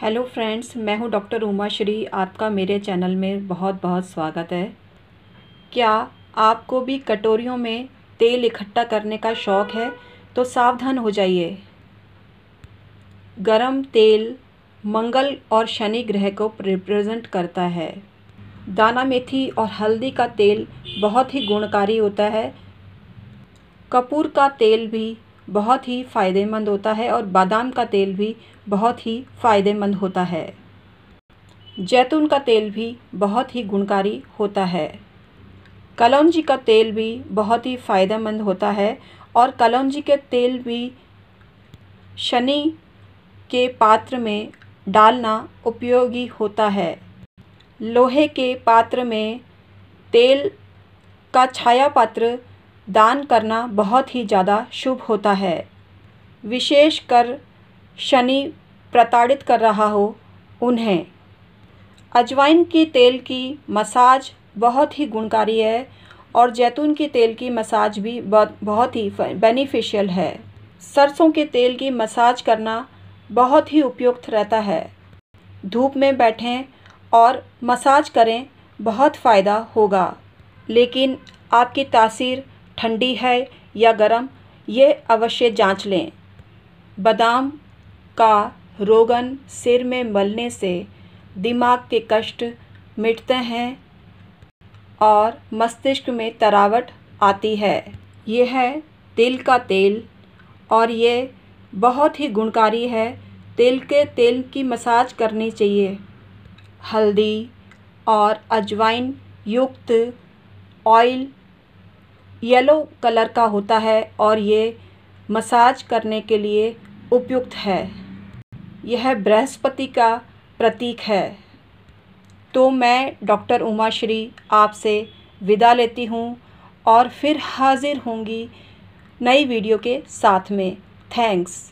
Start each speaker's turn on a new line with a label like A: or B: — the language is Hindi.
A: हेलो फ्रेंड्स मैं हूं डॉक्टर उमा श्री आपका मेरे चैनल में बहुत बहुत स्वागत है क्या आपको भी कटोरियों में तेल इकट्ठा करने का शौक़ है तो सावधान हो जाइए गरम तेल मंगल और शनि ग्रह को रिप्रेजेंट करता है दाना मेथी और हल्दी का तेल बहुत ही गुणकारी होता है कपूर का तेल भी बहुत ही फ़ायदेमंद होता है और बादाम का तेल भी बहुत ही फ़ायदेमंद होता है जैतून का तेल भी बहुत ही गुणकारी होता है कलौजी का तेल भी बहुत ही फ़ायदेमंद होता है और कलौजी के तेल भी शनि के पात्र में डालना उपयोगी होता है लोहे के पात्र में तेल का छाया पात्र दान करना बहुत ही ज़्यादा शुभ होता है विशेषकर शनि प्रताड़ित कर रहा हो उन्हें अजवाइन के तेल की मसाज बहुत ही गुणकारी है और जैतून के तेल की मसाज भी बहुत ही बेनिफिशियल है सरसों के तेल की मसाज करना बहुत ही उपयुक्त रहता है धूप में बैठें और मसाज करें बहुत फ़ायदा होगा लेकिन आपकी तासीर ठंडी है या गर्म ये अवश्य जांच लें बादाम का रोगन सिर में मलने से दिमाग के कष्ट मिटते हैं और मस्तिष्क में तरावट आती है यह है तिल का तेल और ये बहुत ही गुणकारी है तेल के तेल की मसाज करनी चाहिए हल्दी और अजवाइन युक्त ऑयल येलो कलर का होता है और ये मसाज करने के लिए उपयुक्त है यह बृहस्पति का प्रतीक है तो मैं डॉक्टर उमा श्री आपसे विदा लेती हूँ और फिर हाजिर होंगी नई वीडियो के साथ में थैंक्स